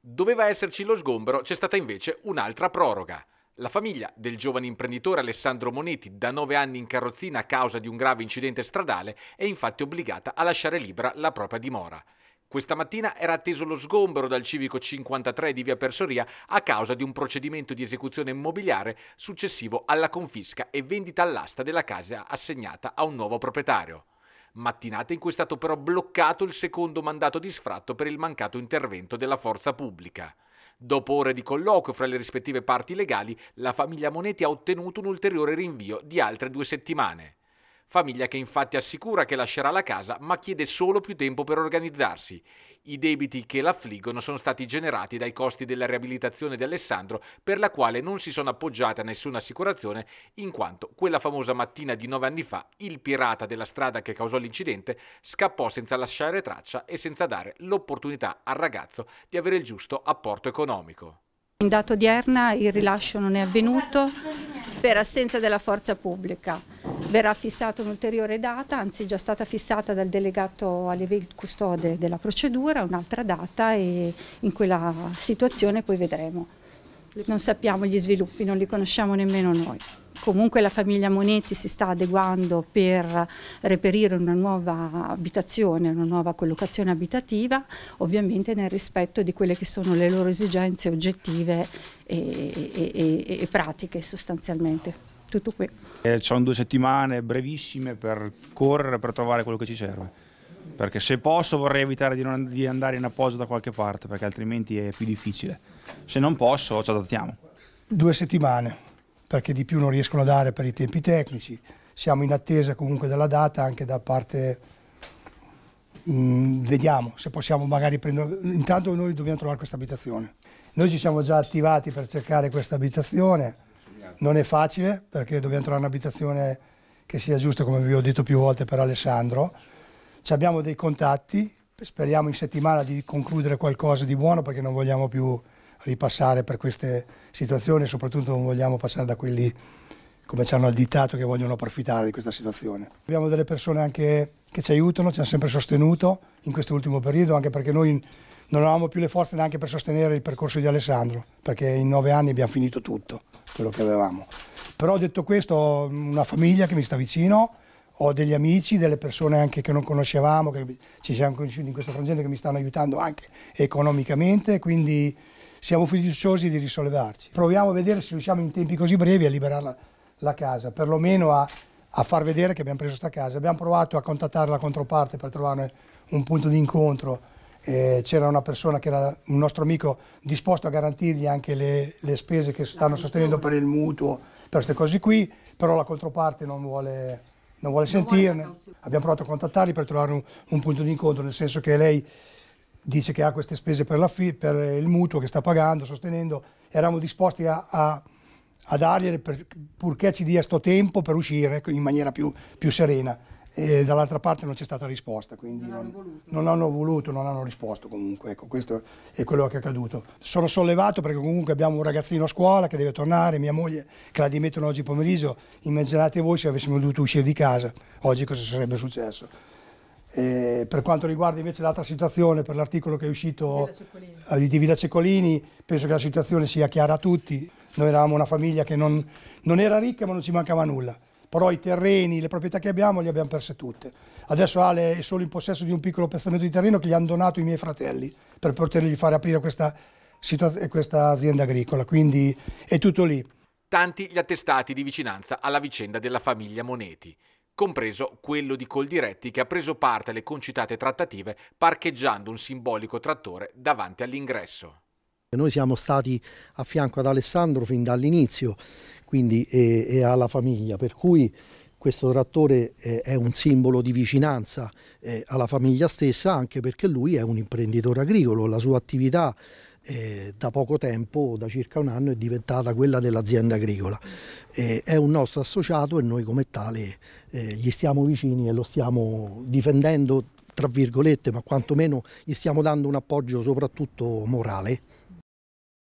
Doveva esserci lo sgombero, c'è stata invece un'altra proroga. La famiglia del giovane imprenditore Alessandro Monetti, da nove anni in carrozzina a causa di un grave incidente stradale, è infatti obbligata a lasciare libera la propria dimora. Questa mattina era atteso lo sgombero dal civico 53 di via Persoria a causa di un procedimento di esecuzione immobiliare successivo alla confisca e vendita all'asta della casa assegnata a un nuovo proprietario mattinata in cui è stato però bloccato il secondo mandato di sfratto per il mancato intervento della forza pubblica. Dopo ore di colloquio fra le rispettive parti legali, la famiglia Moneti ha ottenuto un ulteriore rinvio di altre due settimane famiglia che infatti assicura che lascerà la casa ma chiede solo più tempo per organizzarsi. I debiti che l'affliggono sono stati generati dai costi della riabilitazione di Alessandro per la quale non si sono appoggiate a nessuna assicurazione in quanto quella famosa mattina di nove anni fa il pirata della strada che causò l'incidente scappò senza lasciare traccia e senza dare l'opportunità al ragazzo di avere il giusto apporto economico. In data odierna il rilascio non è avvenuto per assenza della forza pubblica. Verrà fissata un'ulteriore data, anzi già stata fissata dal delegato alle custode della procedura, un'altra data e in quella situazione poi vedremo. Non sappiamo gli sviluppi, non li conosciamo nemmeno noi. Comunque la famiglia Monetti si sta adeguando per reperire una nuova abitazione, una nuova collocazione abitativa, ovviamente nel rispetto di quelle che sono le loro esigenze oggettive e, e, e, e pratiche sostanzialmente tutto qui. Eh, C'ho due settimane brevissime per correre, per trovare quello che ci serve. Perché se posso vorrei evitare di, non, di andare in appoggio da qualche parte, perché altrimenti è più difficile. Se non posso, ci adattiamo. Due settimane, perché di più non riescono a dare per i tempi tecnici. Siamo in attesa comunque della data anche da parte Mm, vediamo se possiamo magari prendere. Intanto noi dobbiamo trovare questa abitazione. Noi ci siamo già attivati per cercare questa abitazione. Non è facile perché dobbiamo trovare un'abitazione che sia giusta, come vi ho detto più volte, per Alessandro. Ci abbiamo dei contatti, speriamo in settimana di concludere qualcosa di buono perché non vogliamo più ripassare per queste situazioni e soprattutto non vogliamo passare da quelli come ci hanno additato che vogliono approfittare di questa situazione. Abbiamo delle persone anche che ci aiutano, ci hanno sempre sostenuto in questo ultimo periodo, anche perché noi non avevamo più le forze neanche per sostenere il percorso di Alessandro, perché in nove anni abbiamo finito tutto quello che avevamo. Però detto questo, ho una famiglia che mi sta vicino, ho degli amici, delle persone anche che non conoscevamo, che ci siamo conosciuti in questa frangente, che mi stanno aiutando anche economicamente, quindi siamo fiduciosi di risollevarci. Proviamo a vedere se riusciamo in tempi così brevi a liberare la, la casa, perlomeno a, a, far vedere che abbiamo preso questa casa. Abbiamo provato a contattare la controparte per trovare un punto di incontro, eh, c'era una persona che era un nostro amico disposto a garantirgli anche le, le spese che stanno sostenendo per il mutuo, per queste cose qui, però la controparte non vuole, non vuole sentirne. Abbiamo provato a contattarli per trovare un, un punto di incontro, nel senso che lei dice che ha queste spese per, la, per il mutuo che sta pagando, sostenendo, eravamo disposti a, a, a dargliele purché ci dia sto tempo per uscire ecco, in maniera più, più serena e dall'altra parte non c'è stata risposta, quindi non, non, hanno voluto, non, hanno voluto, non hanno risposto comunque, ecco, questo è quello che è accaduto. Sono sollevato perché comunque abbiamo un ragazzino a scuola che deve tornare, mia moglie che la dimettono oggi pomeriggio, immaginate voi se avessimo dovuto uscire di casa, oggi cosa sarebbe successo? E per quanto riguarda invece l'altra situazione, per l'articolo che è uscito di Villa Cecolini, eh, penso che la situazione sia chiara a tutti. Noi eravamo una famiglia che non, non era ricca ma non ci mancava nulla però i terreni, le proprietà che abbiamo le abbiamo perse tutte. Adesso Ale è solo in possesso di un piccolo pezzamento di terreno che gli hanno donato i miei fratelli per potergli fare aprire questa, questa azienda agricola, quindi è tutto lì. Tanti gli attestati di vicinanza alla vicenda della famiglia Moneti compreso quello di Coldiretti che ha preso parte alle concitate trattative parcheggiando un simbolico trattore davanti all'ingresso. Noi siamo stati a fianco ad Alessandro fin dall'inizio e, e, alla famiglia, per cui questo trattore eh, è un simbolo di vicinanza eh, alla famiglia stessa anche perché lui è un imprenditore agricolo, la sua attività eh, da poco tempo, da circa un anno, è diventata quella dell'azienda agricola. Eh, è un nostro associato e noi come tale eh, gli stiamo vicini e lo stiamo difendendo tra virgolette, ma quantomeno gli stiamo dando un appoggio soprattutto morale.